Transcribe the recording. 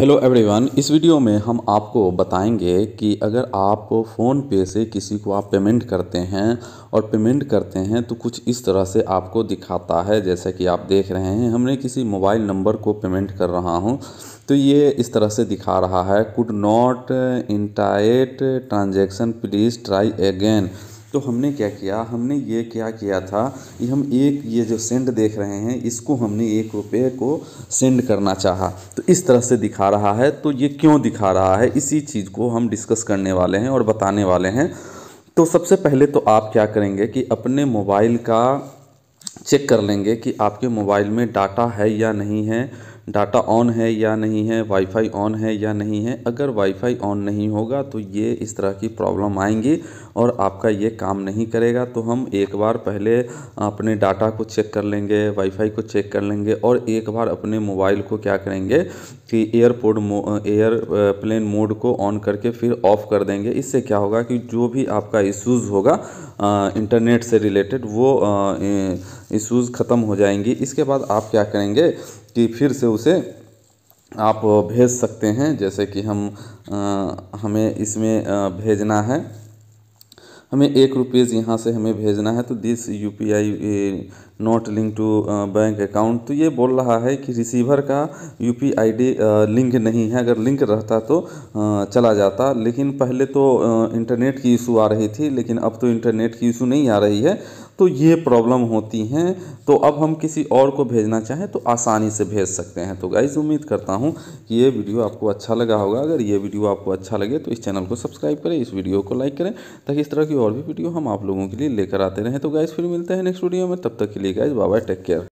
hello everyone इस video में हम आपको बताएंगे कि अगर आप फ़ोन पे से किसी को आप पेमेंट करते हैं और पेमेंट करते हैं तो कुछ इस तरह से आपको दिखाता है जैसा कि आप देख रहे हैं हमने किसी मोबाइल नंबर को पेमेंट कर रहा हूं तो ये इस तरह से दिखा रहा है could not initiate transaction please try again तो हमने क्या किया हमने ये क्या किया था कि हम एक ये जो सेंड देख रहे हैं इसको हमने एक रुपये को सेंड करना चाहा तो इस तरह से दिखा रहा है तो ये क्यों दिखा रहा है इसी चीज़ को हम डिस्कस करने वाले हैं और बताने वाले हैं तो सबसे पहले तो आप क्या करेंगे कि अपने मोबाइल का चेक कर लेंगे कि आपके मोबाइल में डाटा है या नहीं है डाटा ऑन है या नहीं है वाईफाई ऑन है या नहीं है अगर वाईफाई ऑन नहीं होगा तो ये इस तरह की प्रॉब्लम आएंगी और आपका ये काम नहीं करेगा तो हम एक बार पहले अपने डाटा को चेक कर लेंगे वाईफाई को चेक कर लेंगे और एक बार अपने मोबाइल को क्या करेंगे कि एयरपोर्ट एयर प्लेन मोड को ऑन करके फिर ऑफ़ कर देंगे इससे क्या होगा कि जो भी आपका इश्यूज़ होगा इंटरनेट से रिलेटेड वो इश्यूज़ ख़त्म हो जाएंगी इसके बाद आप क्या करेंगे कि फिर से उसे आप भेज सकते हैं जैसे कि हम आ, हमें इसमें भेजना है हमें एक रुपीज़ यहाँ से हमें भेजना है तो this U P I not link to bank account तो ये बोल रहा है कि रिसीवर का यू पी लिंक नहीं है अगर लिंक रहता तो uh, चला जाता लेकिन पहले तो इंटरनेट uh, की इशू आ रही थी लेकिन अब तो इंटरनेट की इशू नहीं आ रही है तो ये प्रॉब्लम होती हैं तो अब हम किसी और को भेजना चाहें तो आसानी से भेज सकते हैं तो गाइज उम्मीद करता हूँ कि ये वीडियो आपको अच्छा लगा होगा अगर ये वीडियो आपको अच्छा लगे तो इस चैनल को सब्सक्राइब करें इस वीडियो को लाइक करें ताकि इस तरह की और भी वीडियो हम आप लोगों के लिए लेकर आते रहें तो गाइज़ फिर मिलते हैं नेक्स्ट वीडियो में तब तक के लिए ठीक है बाबा टेक केयर